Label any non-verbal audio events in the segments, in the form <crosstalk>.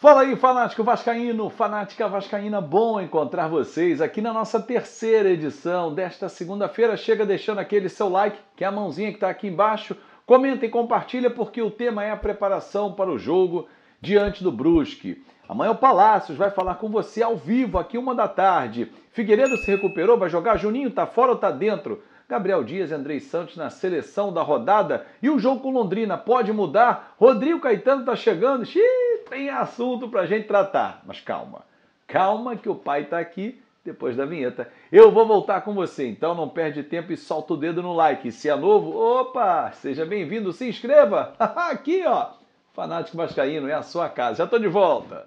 Fala aí, fanático vascaíno, fanática vascaína, bom encontrar vocês aqui na nossa terceira edição desta segunda-feira. Chega deixando aquele seu like, que é a mãozinha que está aqui embaixo. Comenta e compartilha porque o tema é a preparação para o jogo diante do Brusque. Amanhã o Palácios vai falar com você ao vivo aqui uma da tarde. Figueiredo se recuperou, vai jogar. Juninho tá fora ou tá dentro? Gabriel Dias e Andrei Santos na seleção da rodada. E o jogo com Londrina pode mudar? Rodrigo Caetano tá chegando. Xiii! tem assunto para a gente tratar. Mas calma, calma que o pai está aqui depois da vinheta. Eu vou voltar com você, então não perde tempo e solta o dedo no like. Se é novo, opa, seja bem-vindo, se inscreva. <laughs> aqui, ó, Fanático Vascaíno, é a sua casa. Já estou de volta.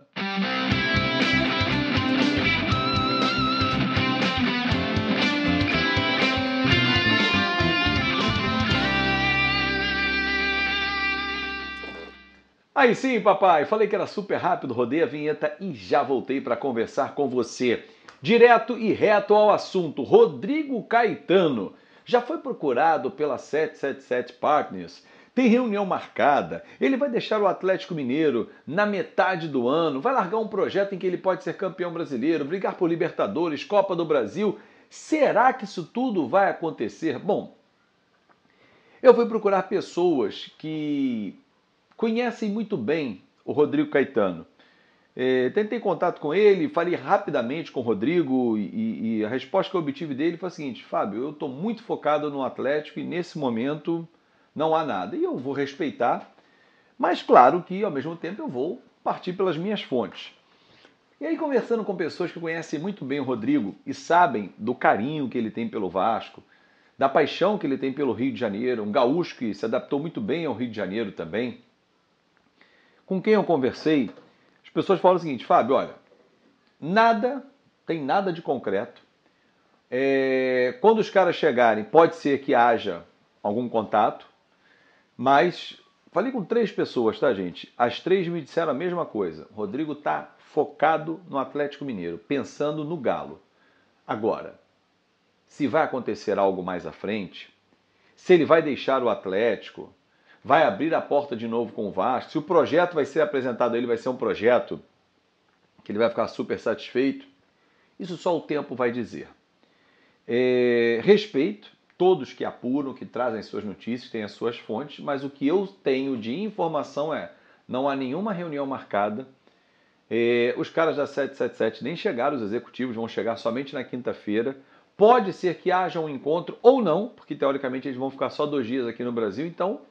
Aí sim, papai, falei que era super rápido, rodei a vinheta e já voltei para conversar com você. Direto e reto ao assunto, Rodrigo Caetano já foi procurado pela 777 Partners. Tem reunião marcada. Ele vai deixar o Atlético Mineiro na metade do ano, vai largar um projeto em que ele pode ser campeão brasileiro, brigar por Libertadores, Copa do Brasil. Será que isso tudo vai acontecer? Bom, eu fui procurar pessoas que conhecem muito bem o Rodrigo Caetano. É, tentei contato com ele, falei rapidamente com o Rodrigo e, e a resposta que eu obtive dele foi a seguinte: Fábio, eu estou muito focado no Atlético e nesse momento não há nada. E eu vou respeitar, mas claro que ao mesmo tempo eu vou partir pelas minhas fontes. E aí, conversando com pessoas que conhecem muito bem o Rodrigo e sabem do carinho que ele tem pelo Vasco, da paixão que ele tem pelo Rio de Janeiro, um gaúcho que se adaptou muito bem ao Rio de Janeiro também com quem eu conversei, as pessoas falam o seguinte, Fábio, olha, nada, tem nada de concreto. É, quando os caras chegarem, pode ser que haja algum contato, mas falei com três pessoas, tá, gente? As três me disseram a mesma coisa. Rodrigo tá focado no Atlético Mineiro, pensando no Galo. Agora, se vai acontecer algo mais à frente, se ele vai deixar o Atlético, vai abrir a porta de novo com o Vasco, se o projeto vai ser apresentado a ele, vai ser um projeto que ele vai ficar super satisfeito, isso só o tempo vai dizer. É, respeito todos que apuram, que trazem suas notícias, têm as suas fontes, mas o que eu tenho de informação é: não há nenhuma reunião marcada. É, os caras da 777 nem chegaram, os executivos vão chegar somente na quinta-feira. Pode ser que haja um encontro ou não, porque teoricamente eles vão ficar só dois dias aqui no Brasil, então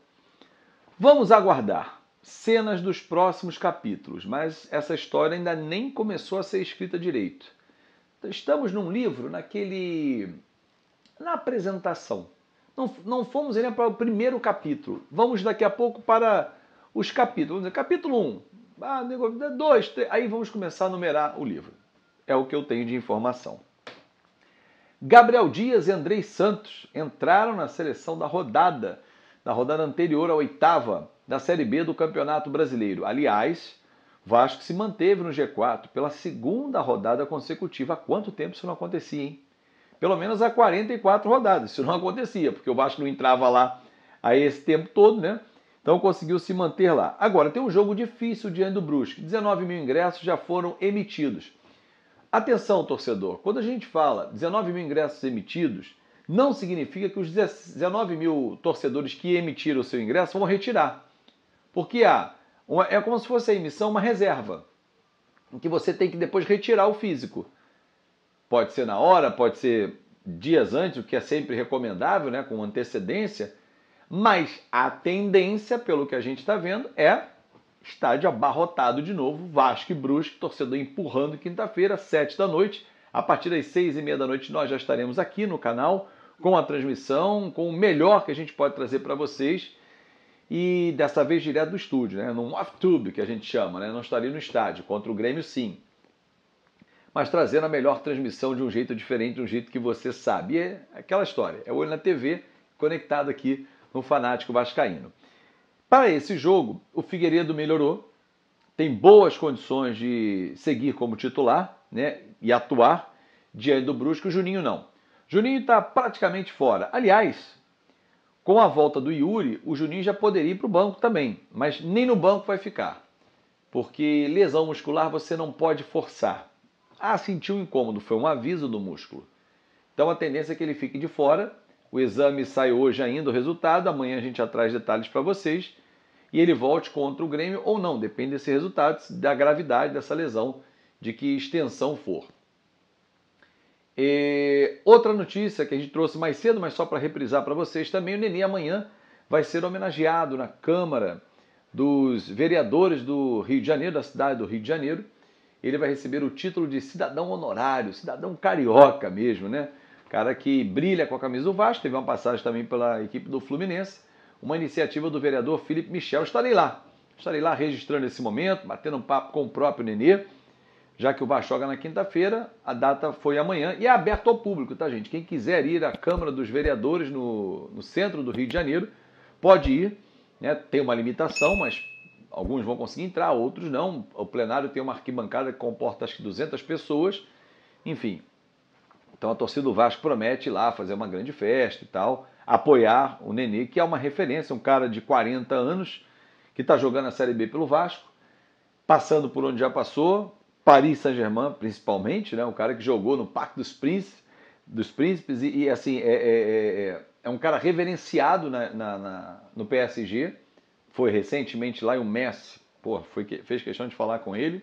Vamos aguardar cenas dos próximos capítulos, mas essa história ainda nem começou a ser escrita direito. Estamos num livro, naquele. na apresentação. Não, não fomos ainda para o primeiro capítulo. Vamos daqui a pouco para os capítulos. Vamos dizer, capítulo 1, ah, dois, três. Aí vamos começar a numerar o livro. É o que eu tenho de informação. Gabriel Dias e Andrei Santos entraram na seleção da rodada na rodada anterior à oitava da Série B do Campeonato Brasileiro. Aliás, Vasco se manteve no G4 pela segunda rodada consecutiva. Há quanto tempo isso não acontecia, hein? Pelo menos há 44 rodadas. Isso não acontecia, porque o Vasco não entrava lá a esse tempo todo, né? Então conseguiu se manter lá. Agora, tem um jogo difícil diante do Brusque. 19 mil ingressos já foram emitidos. Atenção, torcedor. Quando a gente fala 19 mil ingressos emitidos, não significa que os 19 mil torcedores que emitiram o seu ingresso vão retirar. Porque há, é como se fosse a emissão uma reserva, em que você tem que depois retirar o físico. Pode ser na hora, pode ser dias antes, o que é sempre recomendável, né, com antecedência, mas a tendência, pelo que a gente está vendo, é estádio abarrotado de novo, Vasco e Brusque, torcedor empurrando quinta-feira, sete da noite. A partir das seis e meia da noite nós já estaremos aqui no canal com a transmissão, com o melhor que a gente pode trazer para vocês. E dessa vez direto do estúdio, né? num off-tube que a gente chama, né? não estaria no estádio, contra o Grêmio sim. Mas trazendo a melhor transmissão de um jeito diferente, de um jeito que você sabe. E é aquela história, é o olho na TV conectado aqui no Fanático Vascaíno. Para esse jogo, o Figueiredo melhorou, tem boas condições de seguir como titular né, e atuar diante do Brusco. O Juninho não. Juninho está praticamente fora. Aliás, com a volta do Yuri, o Juninho já poderia ir para o banco também, mas nem no banco vai ficar, porque lesão muscular você não pode forçar. Ah, sentiu um incômodo, foi um aviso do músculo. Então a tendência é que ele fique de fora. O exame sai hoje ainda, o resultado. Amanhã a gente atrás detalhes para vocês. E ele volte contra o Grêmio ou não, depende desse resultado, da gravidade dessa lesão, de que extensão for. E outra notícia que a gente trouxe mais cedo, mas só para reprisar para vocês também, o Nenê amanhã vai ser homenageado na Câmara dos Vereadores do Rio de Janeiro, da cidade do Rio de Janeiro. Ele vai receber o título de cidadão honorário, cidadão carioca mesmo, né? Cara que brilha com a camisa do Vasco, teve uma passagem também pela equipe do Fluminense, uma iniciativa do vereador Felipe Michel. Estarei lá, estarei lá registrando esse momento, batendo um papo com o próprio Nenê já que o VAR joga na quinta-feira, a data foi amanhã e é aberto ao público, tá, gente? Quem quiser ir à Câmara dos Vereadores no, no centro do Rio de Janeiro, pode ir. Né? Tem uma limitação, mas alguns vão conseguir entrar, outros não. O plenário tem uma arquibancada que comporta acho que 200 pessoas, enfim. Então a torcida do Vasco promete ir lá fazer uma grande festa e tal, apoiar o Nenê, que é uma referência, um cara de 40 anos que está jogando a Série B pelo Vasco, passando por onde já passou, Paris Saint-Germain, principalmente, né? um cara que jogou no Parque dos Príncipes, dos Príncipes e, e assim, é, é, é, é, um cara reverenciado na, na, na, no PSG. Foi recentemente lá e o Messi pô, foi, fez questão de falar com ele.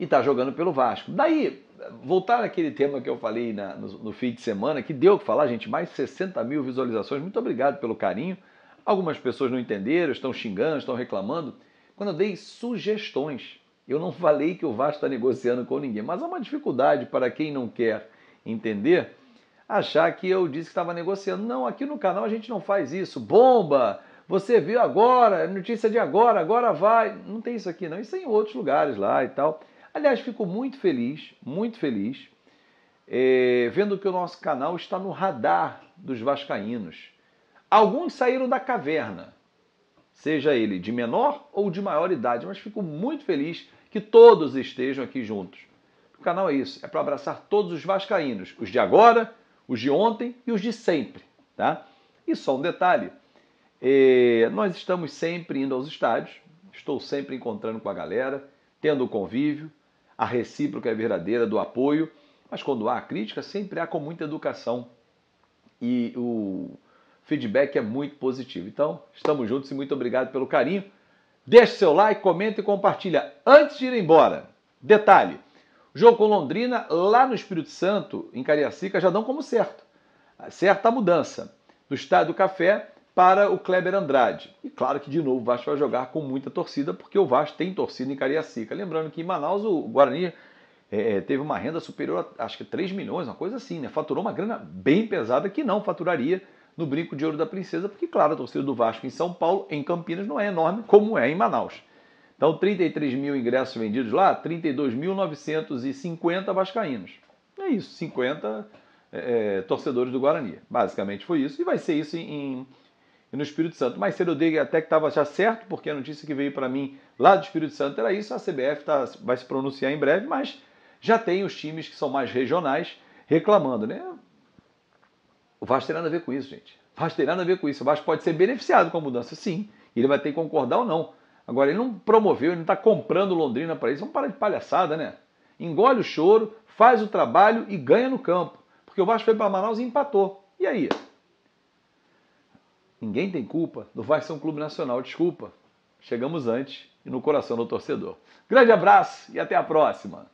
E está jogando pelo Vasco. Daí, voltar àquele tema que eu falei na, no, no, fim de semana, que deu o que falar, gente, mais 60 mil visualizações. Muito obrigado pelo carinho. Algumas pessoas não entenderam, estão xingando, estão reclamando. Quando eu dei sugestões eu não falei que o Vasco está negociando com ninguém, mas há é uma dificuldade para quem não quer entender achar que eu disse que estava negociando. Não, aqui no canal a gente não faz isso. Bomba! Você viu agora, é notícia de agora, agora vai. Não tem isso aqui, não. Isso é em outros lugares lá e tal. Aliás, fico muito feliz, muito feliz, é, vendo que o nosso canal está no radar dos vascaínos. Alguns saíram da caverna, seja ele de menor ou de maior idade, mas fico muito feliz que todos estejam aqui juntos. O canal é isso, é para abraçar todos os vascaínos, os de agora, os de ontem e os de sempre, tá? E só um detalhe, eh, nós estamos sempre indo aos estádios, estou sempre encontrando com a galera, tendo o convívio, a recíproca é verdadeira do apoio, mas quando há crítica, sempre há com muita educação. E o feedback é muito positivo. Então, estamos juntos e muito obrigado pelo carinho. Deixe seu like, comenta e compartilha antes de ir embora. Detalhe: o jogo com Londrina, lá no Espírito Santo, em Cariacica, já dão como certo. Certa a mudança do Estádio do Café para o Kleber Andrade. E claro que, de novo, o Vasco vai jogar com muita torcida, porque o Vasco tem torcida em Cariacica. Lembrando que em Manaus o Guarani é, é teve uma renda superior a, acho que 3 milhões, uma coisa assim, né? Faturou uma grana bem pesada que não faturaria no brinco de ouro da princesa, porque, claro, a torcida do Vasco em São Paulo, em Campinas, não é enorme como é em Manaus. Então, 33 mil ingressos vendidos lá, 32.950 vascaínos. É isso, 50 é, é, torcedores do Guarani. Basicamente foi isso, e vai ser isso em, em no Espírito Santo. Mas cedo eu dei até que estava já certo, porque a notícia que veio para mim lá do Espírito Santo era isso. A CBF tá, vai se pronunciar em breve, mas já tem os times que são mais regionais reclamando, né? O Vasco tem nada a ver com isso, gente. O Vasco tem nada a ver com isso. O Vasco pode ser beneficiado com a mudança, sim. Ele vai ter que concordar ou não. Agora, ele não promoveu, ele não está comprando Londrina para isso. Vamos parar de palhaçada, né? Engole o choro, faz o trabalho e ganha no campo. Porque o Vasco foi para Manaus e empatou. E aí? Ninguém tem culpa do Vasco ser é um clube nacional. Desculpa. Chegamos antes e no coração do torcedor. Grande abraço e até a próxima.